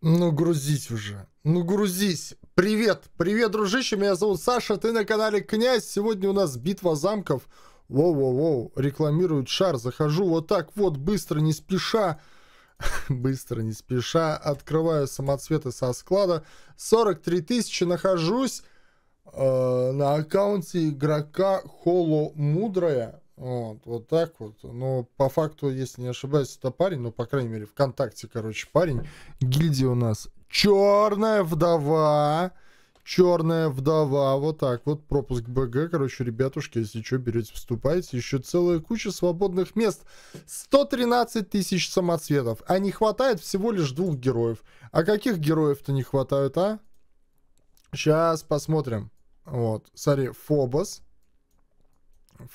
Ну грузись уже, ну грузись. Привет, привет, дружище, меня зовут Саша, ты на канале Князь. Сегодня у нас битва замков. Воу-воу-воу, рекламирует шар. Захожу вот так вот, быстро, не спеша. быстро, не спеша. Открываю самоцветы со склада. 43 тысячи, нахожусь э, на аккаунте игрока Холо Мудрая. Вот, вот так вот. Но по факту, если не ошибаюсь, это парень, ну, по крайней мере, ВКонтакте, короче, парень. Гильдия у нас Черная вдова. Черная вдова. Вот так вот. Пропуск БГ. Короче, ребятушки, если что, берете, вступайте. Еще целая куча свободных мест. 113 тысяч самоцветов. А не хватает всего лишь двух героев. А каких героев-то не хватает, а? Сейчас посмотрим. Вот. Смотри, Фобос.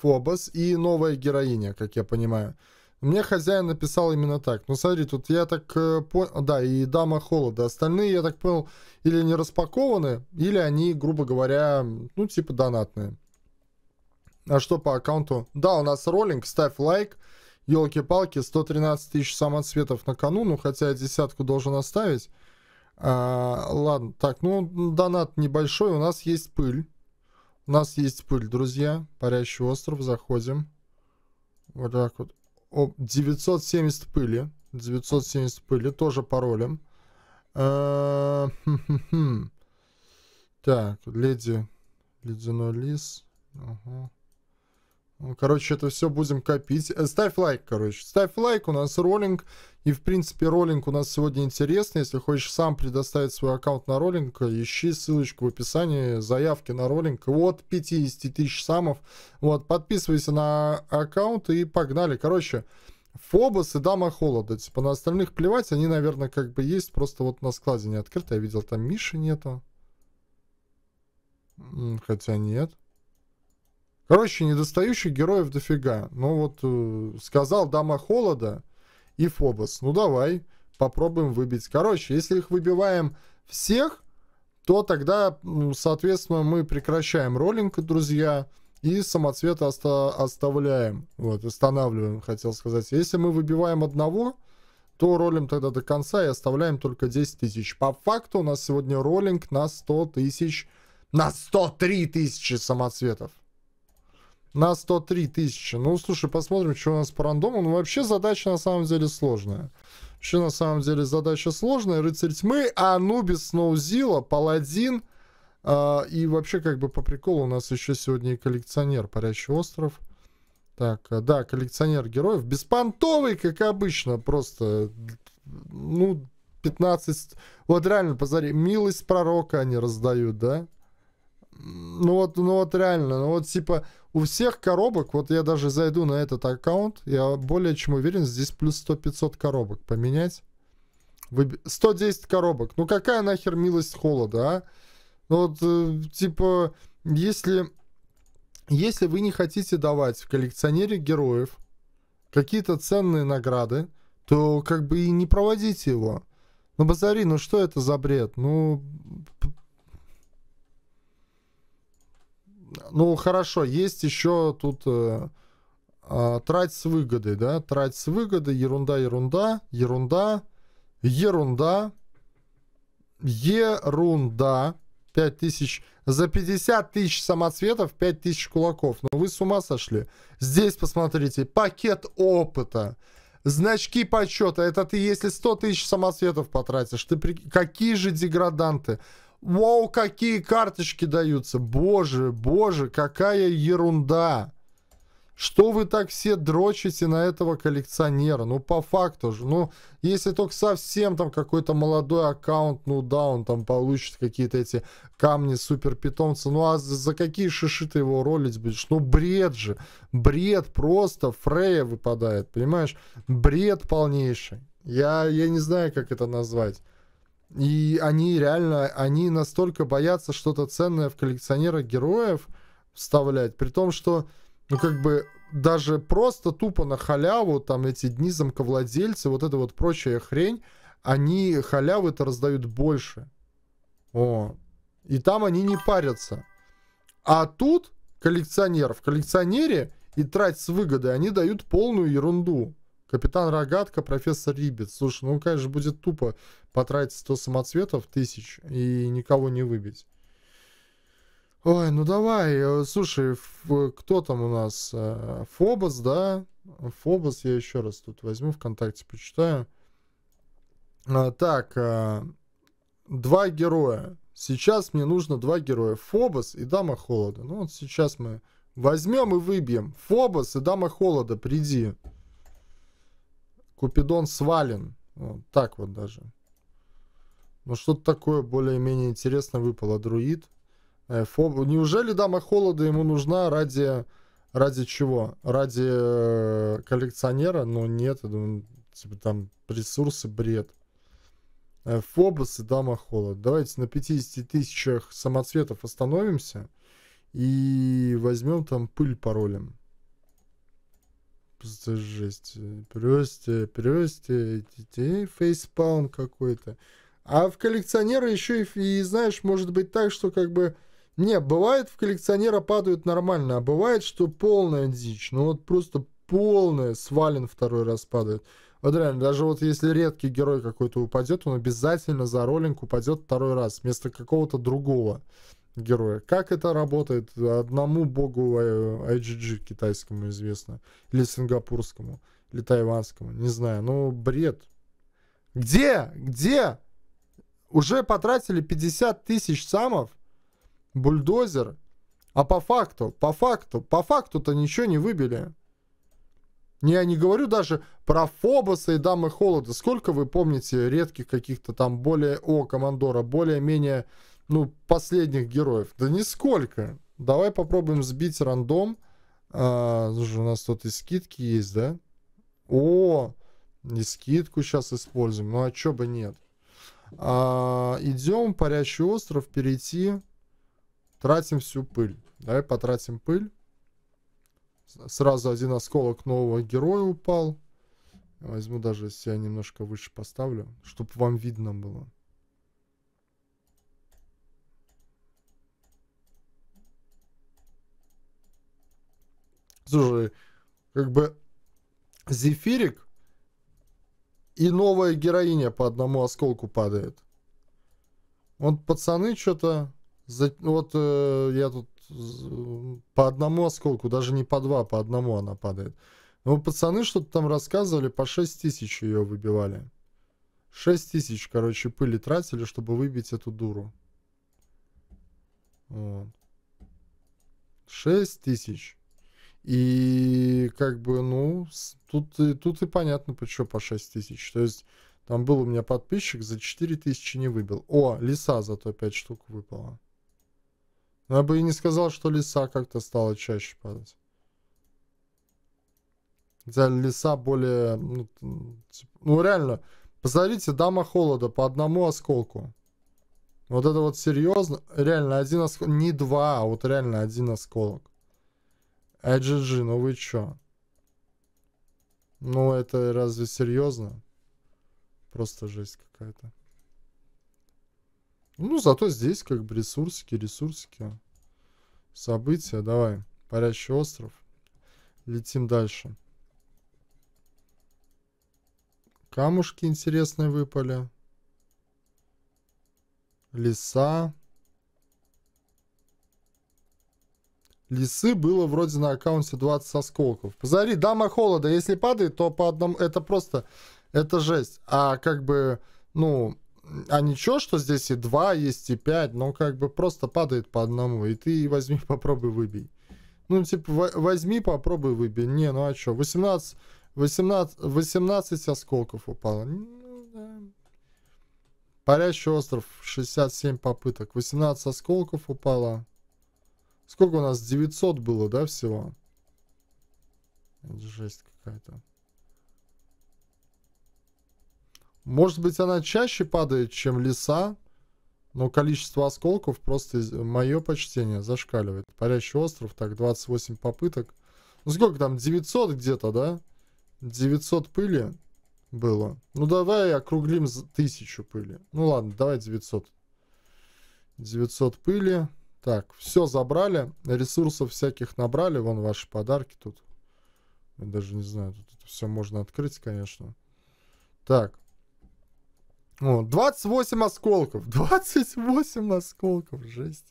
Фобос и новая героиня, как я понимаю. Мне хозяин написал именно так. Ну, смотри, тут я так э, понял... Да, и Дама Холода. Остальные, я так понял, или не распакованы, или они, грубо говоря, ну, типа донатные. А что по аккаунту? Да, у нас роллинг, ставь лайк. Елки-палки, 113 тысяч самоцветов на кону, ну, хотя я десятку должен оставить. А, ладно, так, ну, донат небольшой, у нас есть пыль. У нас есть пыль, друзья. Парящий остров. Заходим. Вот так вот. О, 970 пыли. 970 пыли. Тоже паролем. так, леди. Ледяной лис. Угу. Короче, это все будем копить. Э, ставь лайк, короче. Ставь лайк, у нас роллинг. И, в принципе, роллинг у нас сегодня интересный. Если хочешь сам предоставить свой аккаунт на роллинг, ищи ссылочку в описании, заявки на роллинг вот 50 тысяч самов. Вот, подписывайся на аккаунт и погнали. Короче, Фобос и Дама Холода. Типа на остальных плевать, они, наверное, как бы есть, просто вот на складе не открыто. Я видел, там Миши нету. Хотя нет. Короче, недостающих героев дофига. Ну вот, э, сказал Дама Холода и Фобос. Ну давай, попробуем выбить. Короче, если их выбиваем всех, то тогда, соответственно, мы прекращаем роллинг, друзья, и самоцвета оста оставляем. Вот, останавливаем, хотел сказать. Если мы выбиваем одного, то ролим тогда до конца и оставляем только 10 тысяч. По факту у нас сегодня роллинг на 100 тысяч, на 103 тысячи самоцветов на 103 тысячи. Ну, слушай, посмотрим, что у нас по рандому. Ну, вообще задача на самом деле сложная. Вообще, на самом деле, задача сложная. Рыцарь тьмы, Анубис, Сноузила, Паладин. Э, и вообще, как бы по приколу, у нас еще сегодня и коллекционер Парящий остров. Так, э, да, коллекционер героев. Беспонтовый, как обычно, просто, ну, 15... Вот реально, позари, милость пророка они раздают, да? Ну вот, ну вот реально, ну вот типа у всех коробок, вот я даже зайду на этот аккаунт, я более чем уверен, здесь плюс 100-500 коробок поменять. 110 коробок. Ну какая нахер милость холода, а? Ну, вот, э, типа, если, если вы не хотите давать в коллекционере героев какие-то ценные награды, то как бы и не проводите его. Ну, базари, ну что это за бред? Ну, ну хорошо, есть еще тут э, э, трать с выгодой, да, трать с выгодой, ерунда, ерунда, ерунда, ерунда, ерунда, 5 тысяч, за 50 тысяч самоцветов 5 тысяч кулаков, ну вы с ума сошли. Здесь посмотрите, пакет опыта, значки почета, это ты если 100 тысяч самоцветов потратишь, ты при... какие же деграданты, Вау, какие карточки даются. Боже, боже, какая ерунда. Что вы так все дрочите на этого коллекционера? Ну, по факту же. Ну, если только совсем там какой-то молодой аккаунт, ну да, он там получит какие-то эти камни супер питомца. Ну, а за какие шиши ты его ролить будешь? Ну, бред же. Бред просто. Фрея выпадает, понимаешь? Бред полнейший. Я, я не знаю, как это назвать. И они реально, они настолько боятся что-то ценное в коллекционерах героев вставлять, при том, что, ну, как бы, даже просто тупо на халяву, там, эти дни замковладельцы, вот эта вот прочая хрень, они халявы-то раздают больше. О, и там они не парятся. А тут коллекционер в коллекционере и трать с выгодой, они дают полную ерунду. Капитан Рогатка, профессор Рибец. Слушай, ну, конечно, будет тупо потратить 100 самоцветов, тысяч, и никого не выбить. Ой, ну давай, э, слушай, кто там у нас? Э, Фобос, да? Фобос я еще раз тут возьму, ВКонтакте почитаю. А, так, э, два героя. Сейчас мне нужно два героя. Фобос и Дама Холода. Ну вот сейчас мы возьмем и выбьем. Фобос и Дама Холода, Приди. Купидон свален. Вот э, так вот даже. Ну, что-то такое более-менее интересное выпало. Друид. Э, фоб... Неужели Дама Холода ему нужна ради... Ради чего? Ради э, коллекционера? Но нет, я думаю, типа там ресурсы бред. Фобос и Дама Холод. Давайте на 50 тысячах самоцветов остановимся и возьмем там пыль паролем. Просто жесть. Просто, просто фейспаун какой-то. А в коллекционера еще и, и, знаешь, может быть так, что как бы... Не, бывает в коллекционера падают нормально, а бывает, что полная дичь. Ну вот просто полная свален второй раз падает. Вот реально, даже вот если редкий герой какой-то упадет, он обязательно за роллинг упадет второй раз вместо какого-то другого героя. Как это работает, одному богу IGG э, китайскому известно, или сингапурскому, или тайванскому, не знаю, ну бред. Где? Где? Уже потратили 50 тысяч самов, бульдозер, а по факту, по факту, по факту-то ничего не выбили. Я не говорю даже про Фобоса и Дамы Холода. Сколько вы помните редких каких-то там более... О, Командора, более-менее ну, последних героев? Да нисколько. Давай попробуем сбить рандом. А, слушай, у нас тут и скидки есть, да? О, не скидку сейчас используем. Ну, а чё бы нет? А, идем Парящий остров, перейти. Тратим всю пыль. Давай потратим пыль. Сразу один осколок нового героя упал. Возьму даже, если я немножко выше поставлю, чтобы вам видно было. Слушай, как бы зефирик и новая героиня по одному осколку падает. Вот пацаны что-то... За... Вот э, я тут по одному осколку, даже не по два, по одному она падает. Ну, пацаны что-то там рассказывали, по 6 тысяч ее выбивали. 6 тысяч, короче, пыли тратили, чтобы выбить эту дуру. Вот. 6 тысяч. И как бы, ну, тут, и, тут и понятно, почему по 6 тысяч. То есть там был у меня подписчик, за 4 тысячи не выбил. О, лиса зато 5 штук выпала. Но я бы и не сказал, что лиса как-то стала чаще падать. За леса более... Ну, типа, ну, реально, посмотрите, дама холода по одному осколку. Вот это вот серьезно, реально один осколок, не два, а вот реально один осколок. IGG, ну вы чё? Ну это разве серьезно? Просто жесть какая-то. Ну, зато здесь как бы ресурсики, ресурсики. События, давай. Парящий остров. Летим дальше. Камушки интересные выпали. Лиса. Лисы было вроде на аккаунте 20 осколков. Позари, дама холода, если падает, то по одному... Это просто... Это жесть. А как бы, ну... А ничего, что здесь и 2 есть, и 5, но как бы просто падает по одному. И ты возьми, попробуй, выбей. Ну, типа, возьми, попробуй, выбей. Не, ну а что? 18... 18, 18 осколков упало. Ну, да. Парящий остров, 67 попыток. 18 осколков упало. Сколько у нас? 900 было, да, всего? Жесть какая-то. Может быть, она чаще падает, чем леса, но количество осколков просто, мое почтение, зашкаливает. Парящий остров, так, 28 попыток. Ну, сколько там, 900 где-то, да? 900 пыли было. Ну, давай округлим за 1000 пыли. Ну, ладно, давай 900. 900 пыли. Так, все забрали, ресурсов всяких набрали, вон ваши подарки тут. Я даже не знаю, тут это все можно открыть, конечно. Так. О, 28 осколков, 28 осколков, жесть.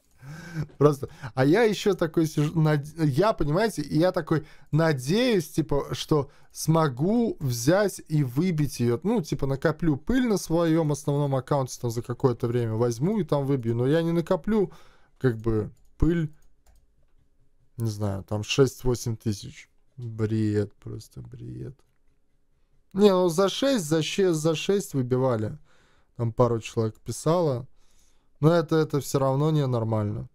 Просто. А я еще такой сижу, над... я, понимаете, я такой надеюсь, типа, что смогу взять и выбить ее. Ну, типа, накоплю пыль на своем основном аккаунте там за какое-то время, возьму и там выбью. Но я не накоплю как бы пыль, не знаю, там 6-8 тысяч. Бред, просто бред. Не, ну за 6, за 6, за 6 выбивали. Там пару человек писало. Но это, это все равно не нормально.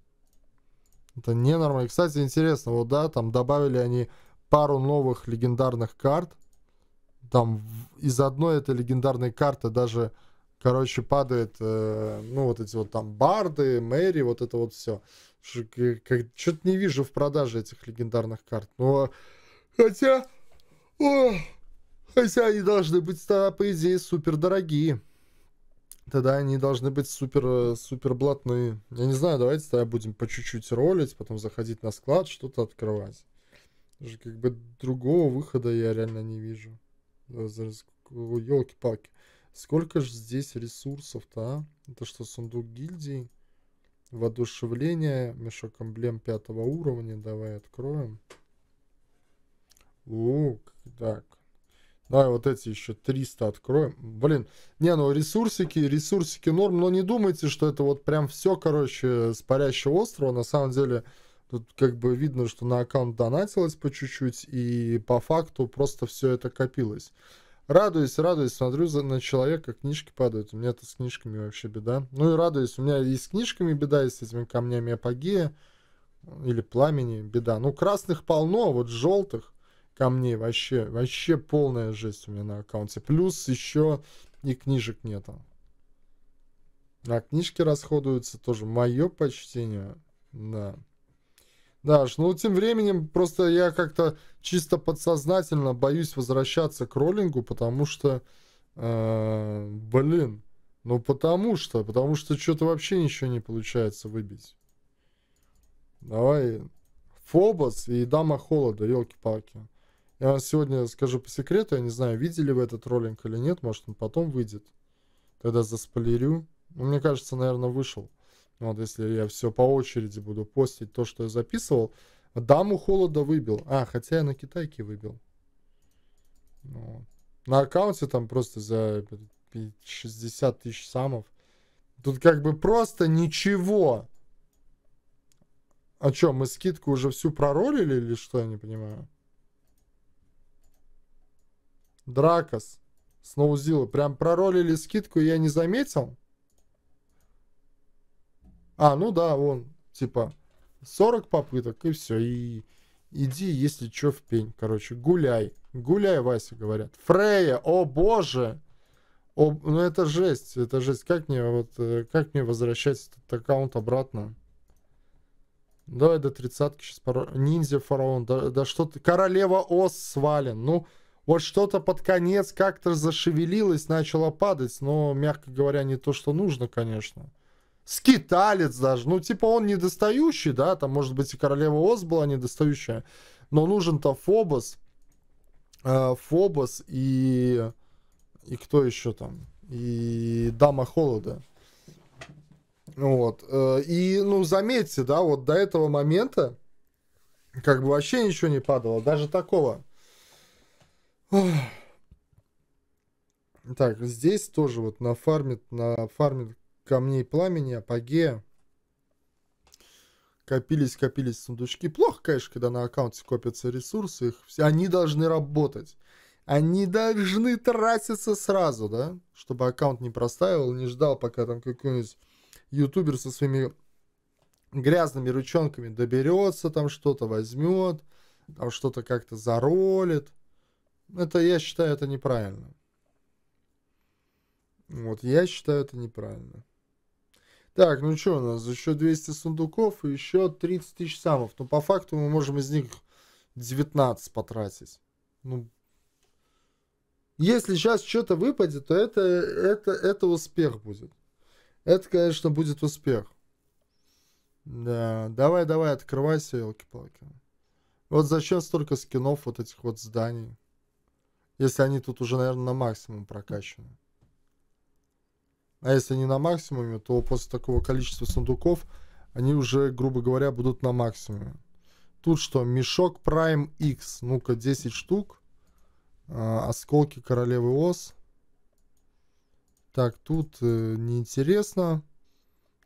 Это не нормально. И, кстати, интересно, вот да, там добавили они пару новых легендарных карт. Там из одной этой легендарной карты даже короче, падает, э, ну, вот эти вот там барды, Мэри, вот это вот все. Что-то не вижу в продаже этих легендарных карт. Но, хотя, о, хотя они должны быть, да, по идее, супер дорогие. Тогда они должны быть супер, э, супер блатные. Я не знаю, давайте тогда будем по чуть-чуть ролить, потом заходить на склад, что-то открывать. Даже как бы другого выхода я реально не вижу. Елки-палки. Э, Сколько же здесь ресурсов-то, а? Это что, сундук гильдии? Воодушевление, мешок эмблем пятого уровня. Давай откроем. Лук, так. Давай вот эти еще 300 откроем. Блин, не, ну ресурсики, ресурсики норм, но не думайте, что это вот прям все, короче, с парящего острова. На самом деле, тут как бы видно, что на аккаунт донатилось по чуть-чуть, и по факту просто все это копилось. Радуюсь, радуюсь, смотрю за, на человека, книжки падают. У меня это с книжками вообще беда. Ну и радуюсь, у меня и с книжками беда, и с этими камнями апогея или пламени беда. Ну, красных полно, а вот желтых камней вообще, вообще полная жесть у меня на аккаунте. Плюс еще и книжек нету. А книжки расходуются тоже. Мое почтение, да. Даш, ну тем временем просто я как-то чисто подсознательно боюсь возвращаться к роллингу, потому что, э, блин, ну потому что, потому что что-то вообще ничего не получается выбить. Давай Фобос и Дама Холода, елки-палки. Я вам сегодня скажу по секрету, я не знаю, видели вы этот роллинг или нет, может он потом выйдет. Тогда заспойлерю. Ну, мне кажется, наверное, вышел. Ну, вот если я все по очереди буду постить то, что я записывал. Даму холода выбил. А, хотя я на китайке выбил. Ну, на аккаунте там просто за 60 тысяч самов. Тут как бы просто ничего. А что, мы скидку уже всю проролили или что, я не понимаю? Дракос. Сноузилы. Прям проролили скидку, я не заметил. А, ну да, он, типа, 40 попыток, и все, и иди, если чё, в пень. Короче, гуляй. Гуляй, Вася, говорят. Фрея, о боже! О, ну это жесть, это жесть. Как мне вот, э, как мне возвращать этот аккаунт обратно? Давай до тридцатки сейчас пару. Ниндзя фараон, да, да что ты. Королева Ос свален. Ну, вот что-то под конец как-то зашевелилось, начало падать, но, мягко говоря, не то, что нужно, конечно скиталец даже, ну, типа, он недостающий, да, там, может быть, и королева Оз была недостающая, но нужен-то Фобос, э, Фобос и... и кто еще там? И Дама Холода. Вот. Э, и, ну, заметьте, да, вот до этого момента как бы вообще ничего не падало, даже такого. Так, здесь тоже вот на фарме на фарме камней пламени, апогея. Копились, копились сундучки. Плохо, конечно, когда на аккаунте копятся ресурсы. Их все... Они должны работать. Они должны тратиться сразу, да? Чтобы аккаунт не простаивал, не ждал, пока там какой-нибудь ютубер со своими грязными ручонками доберется, там что-то возьмет, там что-то как-то заролит. Это, я считаю, это неправильно. Вот, я считаю, это неправильно. Так, ну что у нас? Еще 200 сундуков и еще 30 тысяч самов. Ну, по факту мы можем из них 19 потратить. Ну, если сейчас что-то выпадет, то это, это, это успех будет. Это, конечно, будет успех. Да, давай, давай, открывайся, елки-палки. Вот зачем столько скинов вот этих вот зданий? Если они тут уже, наверное, на максимум прокачаны. А если не на максимуме, то после такого количества сундуков они уже, грубо говоря, будут на максимуме. Тут что? Мешок Prime X. Ну-ка, 10 штук. А, осколки Королевы Ос. Так, тут э, неинтересно.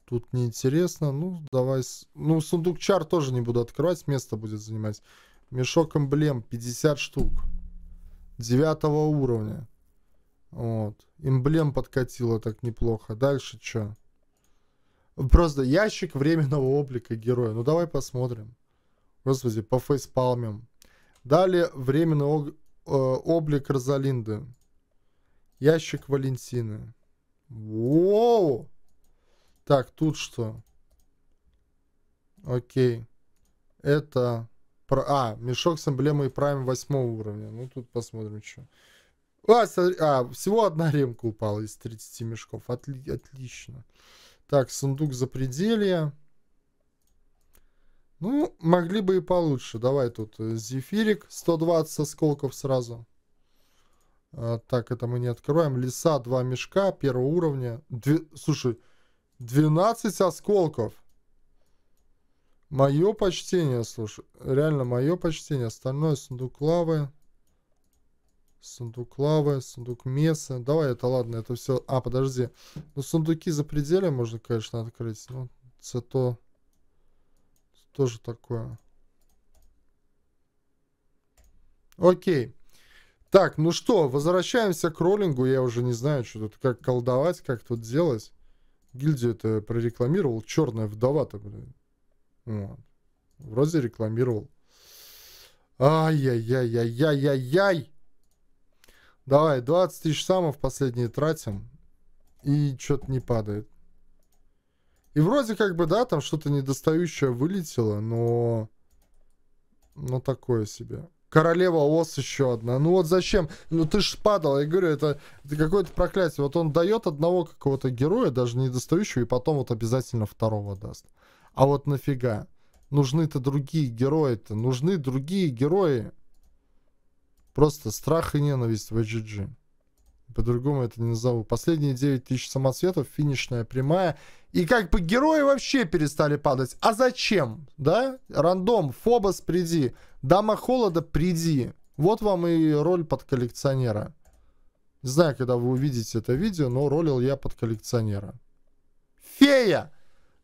Тут неинтересно. Ну, давай... С... Ну, сундук чар тоже не буду открывать. Место будет занимать. Мешок эмблем 50 штук. 9 уровня. Вот. Эмблем подкатила так неплохо. Дальше что? Просто ящик временного облика героя. Ну давай посмотрим. Господи, по фейспалмим. Далее временный ог... Э, облик Розалинды. Ящик Валентины. Воу! Так, тут что? Окей. Это... Про... А, мешок с эмблемой Prime 8 уровня. Ну, тут посмотрим, что. А, а, всего одна ремка упала из 30 мешков. Отли, отлично. Так, сундук за запределья. Ну, могли бы и получше. Давай тут э, зефирик. 120 осколков сразу. А, так, это мы не открываем. Леса, два мешка первого уровня. Дви... Слушай, 12 осколков. Мое почтение, слушай. Реально, мое почтение. Остальное сундук лавы. Сундук лавы, сундук меса. Давай это, ладно, это все... А, подожди. Ну, сундуки за пределами можно, конечно, открыть. Ну, это то, Тоже такое. Окей. Так, ну что, возвращаемся к роллингу. Я уже не знаю, что тут, как колдовать, как тут делать. Гильдию это прорекламировал. Черная вдова-то, блин. Вот. Вроде рекламировал. Ай-яй-яй-яй-яй-яй-яй! Давай, 20 тысяч самов последние тратим. И что-то не падает. И вроде как бы, да, там что-то недостающее вылетело, но... Но такое себе. Королева ос еще одна. Ну вот зачем? Ну ты ж падал. Я говорю, это, это какое-то проклятие. Вот он дает одного какого-то героя, даже недостающего, и потом вот обязательно второго даст. А вот нафига? Нужны-то другие герои-то. Нужны другие герои. Просто страх и ненависть в HGG. По-другому это не назову. Последние 9 тысяч самоцветов, финишная прямая. И как бы герои вообще перестали падать. А зачем? Да? Рандом, Фобос, приди. Дама холода, приди. Вот вам и роль под коллекционера. Не знаю, когда вы увидите это видео, но ролил я под коллекционера. Фея!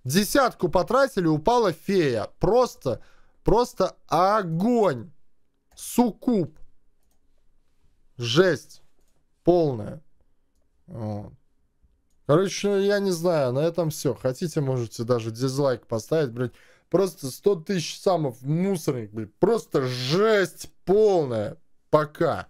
Десятку потратили, упала фея. Просто, просто огонь! Суккуб. Жесть. Полная. Вот. Короче, я не знаю, на этом все. Хотите, можете даже дизлайк поставить, блядь. Просто 100 тысяч самов мусорник, блядь. Просто жесть полная. Пока.